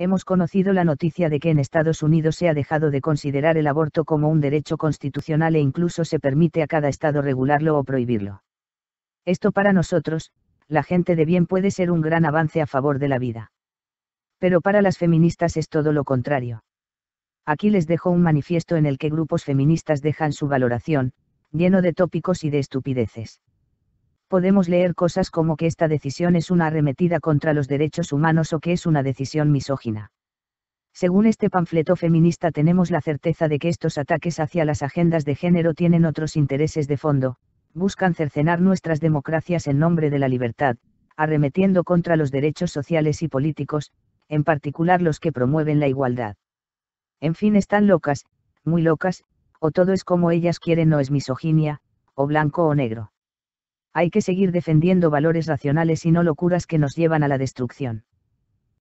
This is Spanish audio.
hemos conocido la noticia de que en Estados Unidos se ha dejado de considerar el aborto como un derecho constitucional e incluso se permite a cada Estado regularlo o prohibirlo. Esto para nosotros, la gente de bien puede ser un gran avance a favor de la vida. Pero para las feministas es todo lo contrario. Aquí les dejo un manifiesto en el que grupos feministas dejan su valoración, lleno de tópicos y de estupideces podemos leer cosas como que esta decisión es una arremetida contra los derechos humanos o que es una decisión misógina. Según este panfleto feminista tenemos la certeza de que estos ataques hacia las agendas de género tienen otros intereses de fondo, buscan cercenar nuestras democracias en nombre de la libertad, arremetiendo contra los derechos sociales y políticos, en particular los que promueven la igualdad. En fin, están locas, muy locas, o todo es como ellas quieren o es misoginia, o blanco o negro hay que seguir defendiendo valores racionales y no locuras que nos llevan a la destrucción.